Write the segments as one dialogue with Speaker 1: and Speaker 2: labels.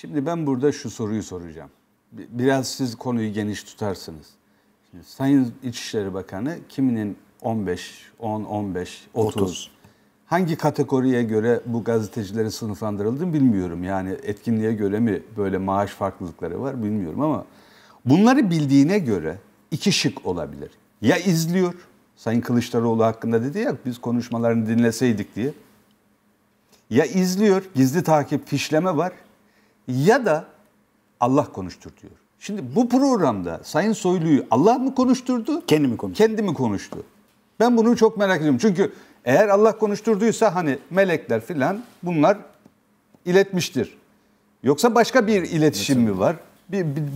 Speaker 1: Şimdi ben burada şu soruyu soracağım. Biraz siz konuyu geniş tutarsınız. Şimdi Sayın İçişleri Bakanı kiminin 15, 10, 15, 30, 30. hangi kategoriye göre bu gazetecileri sınıflandırıldığını bilmiyorum. Yani etkinliğe göre mi böyle maaş farklılıkları var bilmiyorum ama bunları bildiğine göre iki şık olabilir. Ya izliyor, Sayın Kılıçdaroğlu hakkında dedi ya biz konuşmalarını dinleseydik diye. Ya izliyor, gizli takip, fişleme var ya da Allah diyor. Şimdi bu programda Sayın Soylu'yu Allah mı konuşturdu? Kendi mi konuştu? Kendi mi konuştu? Ben bunu çok merak ediyorum. Çünkü eğer Allah konuşturduysa hani melekler filan bunlar iletmiştir. Yoksa başka bir iletişim mi var?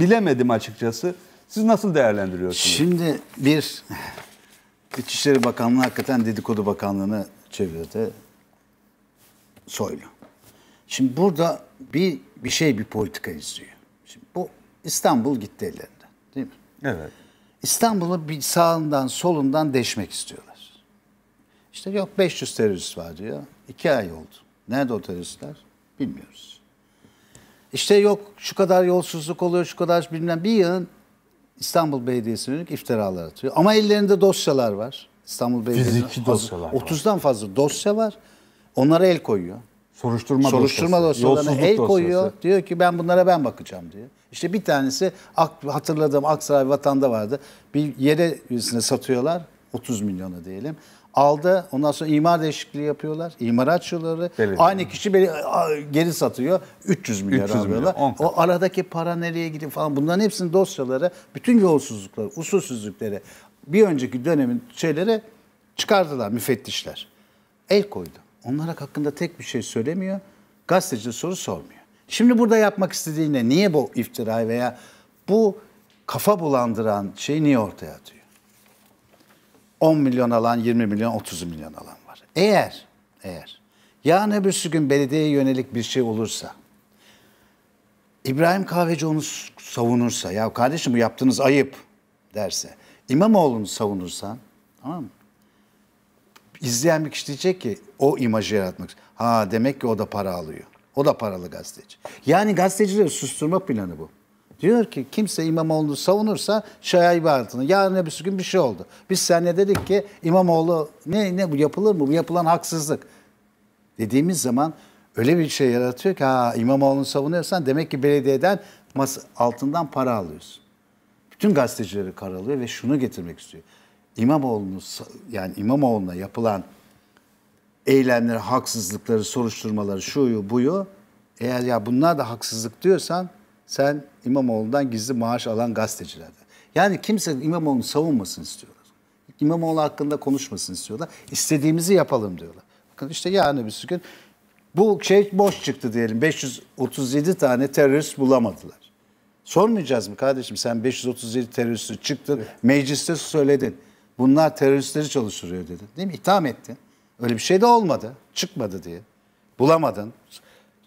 Speaker 1: Bilemedim açıkçası. Siz nasıl değerlendiriyorsunuz? Şimdi bir İçişleri Bakanlığı hakikaten dedikodu bakanlığını
Speaker 2: çevirdi. Soylu. Şimdi burada bir bir şey bir politika izliyor. Şimdi bu İstanbul gitti ellerinden değil mi? Evet. İstanbul'u bir sağından solundan deşmek istiyorlar. İşte yok 500 terörist var diyor. İki ay oldu. Nerede o teröristler? Bilmiyoruz. İşte yok şu kadar yolsuzluk oluyor, şu kadar bilmem bir yığın İstanbul Belediyesi'ne yönelik iftiralar atıyor. Ama ellerinde dosyalar var. İstanbul Belediyesi'nin 30'dan var. fazla dosya var. Onlara el koyuyor. Soruşturma, Soruşturma dosyalarına el dosyası. koyuyor. Diyor ki ben bunlara ben bakacağım diyor. İşte bir tanesi hatırladığım Aksaray Vatan'da vardı. Bir yere birisine satıyorlar 30 milyona diyelim. Aldı ondan sonra imar değişikliği yapıyorlar. İmar açıyorları. Belediye. Aynı kişi beni geri satıyor. 300 milyar 300 alıyorlar. Milyar, o aradaki para nereye gidiyor falan. Bunların hepsinin dosyaları, bütün yolsuzlukları, usulsüzlükleri bir önceki dönemin şeyleri çıkardılar müfettişler. El koydu. Onlara hakkında tek bir şey söylemiyor. Gazeteci soru sormuyor. Şimdi burada yapmak istediğinde niye bu iftira veya bu kafa bulandıran şeyi niye ortaya atıyor? 10 milyon alan, 20 milyon, 30 milyon alan var. Eğer, eğer yarın öbürsü gün belediyeye yönelik bir şey olursa, İbrahim Kahveci onu savunursa, ya kardeşim bu yaptığınız ayıp derse, İmamoğlu'nu savunursan, tamam mı? izleyen bir kişi diyecek ki o imajı yaratmak. Ha demek ki o da para alıyor. O da paralı gazeteci. Yani gazetecileri susturma planı bu. Diyor ki kimse İmamoğlu'nu savunursa şaibe altına. Yarın öbür gün bir şey oldu. Biz seninle dedik ki İmamoğlu ne ne bu yapılır mı? Bu yapılan haksızlık. Dediğimiz zaman öyle bir şey yaratıyor ki ha İmamoğlu'nu savunuyorsan demek ki belediyeden altından para alıyorsun. Bütün gazetecileri karalıyor ve şunu getirmek istiyor. İmamoğlu'nu yani İmamoğlu'na yapılan eylemleri, haksızlıkları, soruşturmaları, şuyu buyu eğer ya bunlar da haksızlık diyorsan sen İmamoğlu'ndan gizli maaş alan gazetecilerden. Yani kimse İmamoğlu'nu savunmasın istiyorlar. İmamoğlu hakkında konuşmasın istiyorlar. İstediğimizi yapalım diyorlar. Bakın işte yarın bir gün bu şey boş çıktı diyelim. 537 tane terörist bulamadılar. Sormayacağız mı kardeşim sen 537 teröristi çıktın, mecliste söyledin. Bunlar teröristleri çalıştırıyor dedi. Değil mi? İtham etti. Öyle bir şey de olmadı. Çıkmadı diye. Bulamadın.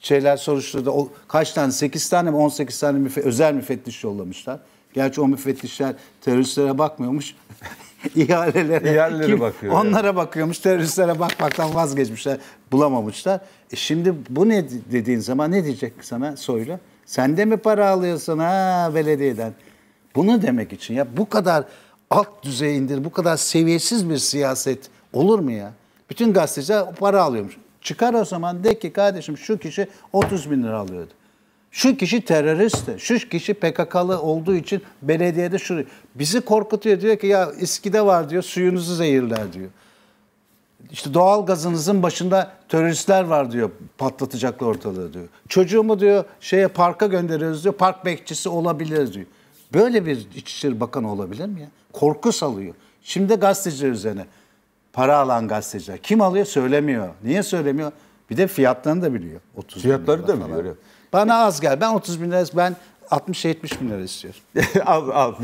Speaker 2: Şeyler soruşturdu. Kaç tane? 8 tane mi? 18 tane müfe özel müfettiş yollamışlar. Gerçi o müfettişler teröristlere bakmıyormuş. İhalelere, İhalelere bakıyor. Onlara yani. bakıyormuş. Teröristlere bakmaktan vazgeçmişler. Bulamamışlar. E şimdi bu ne dediğin zaman ne diyecek sana Soylu? Sen de mi para alıyorsun ha belediyeden? Bunu demek için ya bu kadar alt düzeyindir Bu kadar seviyesiz bir siyaset olur mu ya? Bütün gazeteciler para alıyormuş. Çıkar o zaman de ki kardeşim şu kişi 30 bin lira alıyordu. Şu kişi teröristti. Şu kişi PKK'lı olduğu için belediyede şunu. Bizi korkutuyor diyor ki ya iskide var diyor suyunuzu zehirler diyor. İşte doğal gazınızın başında teröristler var diyor patlatacaklar ortalığı diyor. Çocuğumu diyor şeye parka gönderiyoruz diyor park bekçisi olabilir diyor. Böyle bir İçişleri Bakanı olabilir mi ya? korku salıyor. Şimdi de üzerine. Para alan gazeteciler. Kim alıyor? Söylemiyor. Niye söylemiyor? Bir de fiyatlarını da biliyor. 30 Fiyatları da biliyor. Bana az gel. Ben 30 bin lira, ben 60-70 bin lira istiyorum.
Speaker 1: az az.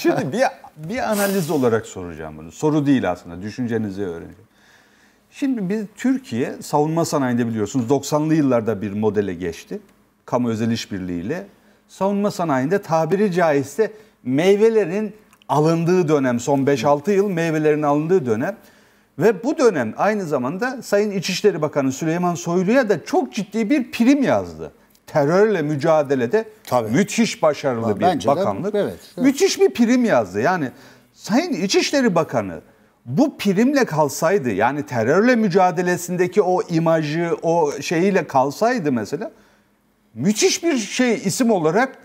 Speaker 1: Şimdi bir, bir analiz olarak soracağım bunu. Soru değil aslında. Düşüncenizi öğreneceğim. Şimdi biz Türkiye savunma sanayinde biliyorsunuz 90'lı yıllarda bir modele geçti. Kamu özel işbirliğiyle savunma sanayinde tabiri caizse meyvelerin alındığı dönem son 5-6 yıl meyvelerin alındığı dönem ve bu dönem aynı zamanda Sayın İçişleri Bakanı Süleyman Soylu'ya da çok ciddi bir prim yazdı. Terörle mücadelede Tabii. müthiş başarılı Vallahi bir Bence bakanlık. De, evet, evet. Müthiş bir prim yazdı. Yani Sayın İçişleri Bakanı bu primle kalsaydı yani terörle mücadelesindeki o imajı, o şeyiyle kalsaydı mesela müthiş bir şey isim olarak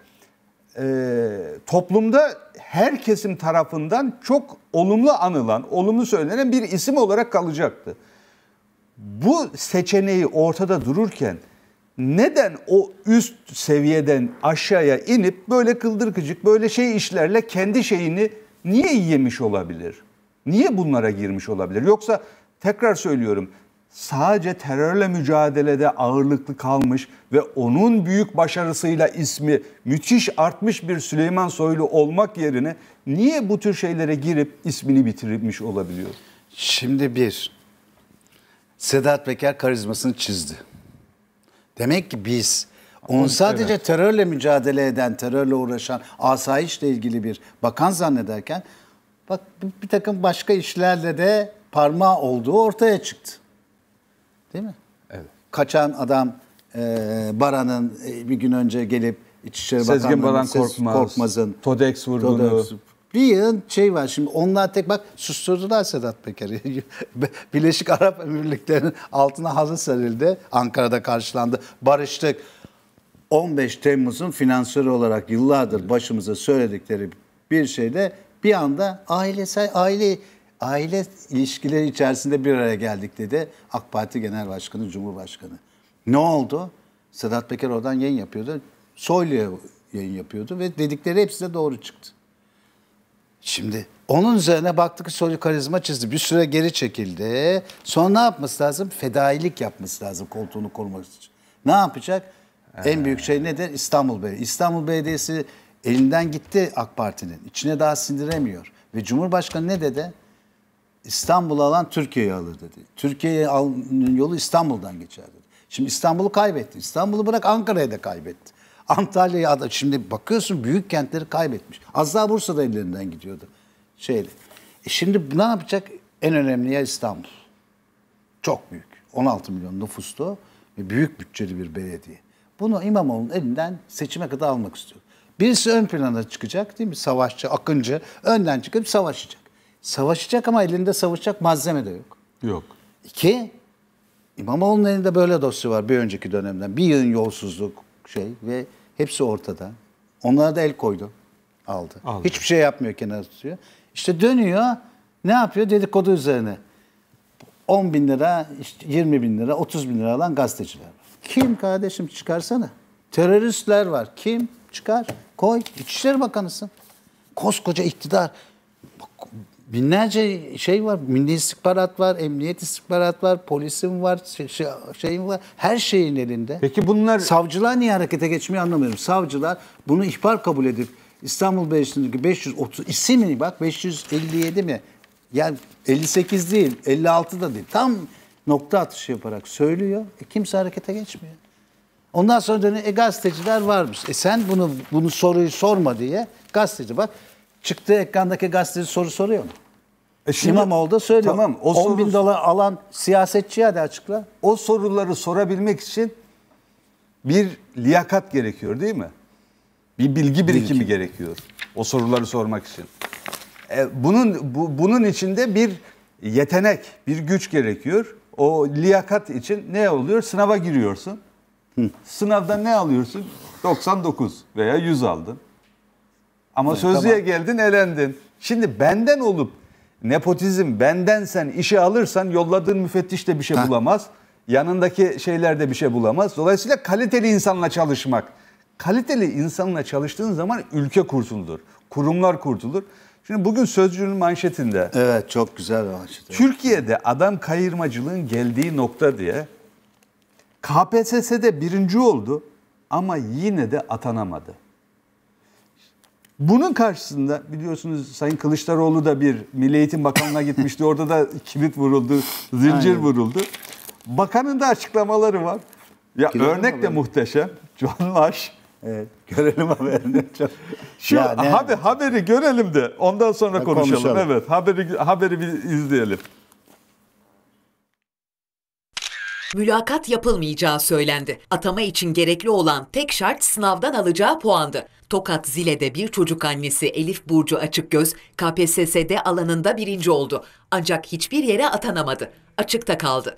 Speaker 1: e, toplumda her kesim tarafından çok olumlu anılan, olumlu söylenen bir isim olarak kalacaktı. Bu seçeneği ortada dururken neden o üst seviyeden aşağıya inip böyle kıldırkıcık böyle şey işlerle kendi şeyini niye yemiş olabilir? Niye bunlara girmiş olabilir? Yoksa tekrar söylüyorum sadece terörle mücadelede ağırlıklı kalmış ve onun büyük başarısıyla ismi müthiş artmış bir Süleyman Soylu olmak yerine niye bu tür şeylere girip ismini bitirmiş olabiliyor? Şimdi bir,
Speaker 2: Sedat Peker karizmasını çizdi. Demek ki biz onu sadece evet. terörle mücadele eden, terörle uğraşan, asayişle ilgili bir bakan zannederken bak bir takım başka işlerle de parmağı olduğu ortaya çıktı. Değil mi? Evet. Kaçan adam e, Baran'ın e, bir gün önce gelip İçişleri Sezgin Baran Korkmaz, Korkmaz'ın
Speaker 1: Todex vurgunu. Todex.
Speaker 2: Bir yığın şey var şimdi onlar tek bak susturdular Sedat Peker'i. Birleşik Arap Emirlikleri'nin altına halı serildi. Ankara'da karşılandı. Barıştık. 15 Temmuz'un finansörü olarak yıllardır başımıza söyledikleri bir şeyde bir anda ailesel aile aile ilişkileri içerisinde bir araya geldik dedi AK Parti Genel Başkanı, Cumhurbaşkanı. Ne oldu? Sedat Peker oradan yayın yapıyordu. Soylu yayın yapıyordu ve dedikleri hepsi de doğru çıktı. Şimdi onun üzerine baktık ki Soylu karizma çizdi. Bir süre geri çekildi. Sonra ne yapması lazım? Fedailik yapması lazım koltuğunu korumak için. Ne yapacak? Ee. En büyük şey nedir? İstanbul Belediyesi. İstanbul Belediyesi elinden gitti AK Parti'nin. İçine daha sindiremiyor. Ve Cumhurbaşkanı ne dedi? İstanbul'u alan Türkiye'yi alır dedi. Türkiye'ye yolu İstanbul'dan geçer dedi. Şimdi İstanbul'u kaybetti. İstanbul'u bırak Ankara'yı da kaybetti. Antalya'ya da şimdi bakıyorsun büyük kentleri kaybetmiş. Az daha Bursa'da ellerinden gidiyordu. Şeyle. E şimdi ne yapacak? En önemli yer İstanbul. Çok büyük. 16 milyon nüfuslu ve büyük bütçeli bir belediye. Bunu İmamoğlu'nun elinden seçime kadar almak istiyor. Birisi ön plana çıkacak değil mi? Savaşçı, akıncı önden çıkıp savaşacak. Savaşacak ama elinde savaşacak malzeme de yok. Yok. İki, İmamoğlu'nun elinde böyle dosya var bir önceki dönemden. Bir yığın yolsuzluk şey ve hepsi ortada. Onlara da el koydu. Aldı. Aldı. Hiçbir şey yapmıyor kenara tutuyor. İşte dönüyor ne yapıyor dedikodu üzerine. 10 bin lira, işte 20 bin lira, 30 bin lira alan gazeteciler Kim kardeşim çıkarsana. Teröristler var. Kim? Çıkar. Koy. İçişleri Bakanısın. Koskoca iktidar binlerce şey var. Milli istihbarat var, emniyet istihbarat var, polisin var, şey, şey şeyin var. Her şeyin elinde. Peki bunlar... Savcılar niye harekete geçmiyor anlamıyorum. Savcılar bunu ihbar kabul edip İstanbul Belediyesi'ndeki 530 isim mi bak 557 mi? Yani 58 değil, 56 da değil. Tam nokta atışı yaparak söylüyor. E, kimse harekete geçmiyor. Ondan sonra dönüyor e, gazeteciler varmış. E sen bunu bunu soruyu sorma diye gazeteci bak çıktı ekrandaki gazeteci soru soruyor mu? E şimdi, İmamoğlu da söylüyor. Tamam, o 10 soru, bin dolar alan siyasetçi
Speaker 1: hadi açıkla. O soruları sorabilmek için bir liyakat gerekiyor değil mi? Bir bilgi birikimi bilgi. gerekiyor o soruları sormak için. E, bunun bu, bunun içinde bir yetenek, bir güç gerekiyor. O liyakat için ne oluyor? Sınava giriyorsun. Hı. Sınavda ne alıyorsun? 99 veya 100 aldın. Ama evet, sözlüğe tamam. geldin, elendin. Şimdi benden olup Nepotizm benden sen işi alırsan yolladığın müfettiş de bir şey bulamaz. Yanındaki şeyler de bir şey bulamaz. Dolayısıyla kaliteli insanla çalışmak. Kaliteli insanla çalıştığın zaman ülke kurtulur. Kurumlar kurtulur. Şimdi bugün Sözcü'nün manşetinde. Evet çok güzel bir manşet. Türkiye'de adam kayırmacılığın geldiği nokta diye KPSS'de birinci oldu ama yine de atanamadı. Bunun karşısında biliyorsunuz Sayın Kılıçdaroğlu da bir Milli Eğitim Bakanlığı'na gitmişti. Orada da kilit vuruldu, zincir Aynen. vuruldu. Bakanın da açıklamaları var. Ya Görelim örnek de muhteşem. John Lash. Evet. Görelim haberini. Şu ya, haber, haberi görelim de ondan sonra konuşalım. konuşalım. Evet, haberi haberi bir izleyelim. Mülakat yapılmayacağı söylendi. Atama için gerekli olan tek şart sınavdan alacağı puandı. Tokat Zile'de bir çocuk annesi Elif Burcu Açıkgöz KPSS'de alanında birinci oldu. Ancak hiçbir yere atanamadı. Açıkta kaldı.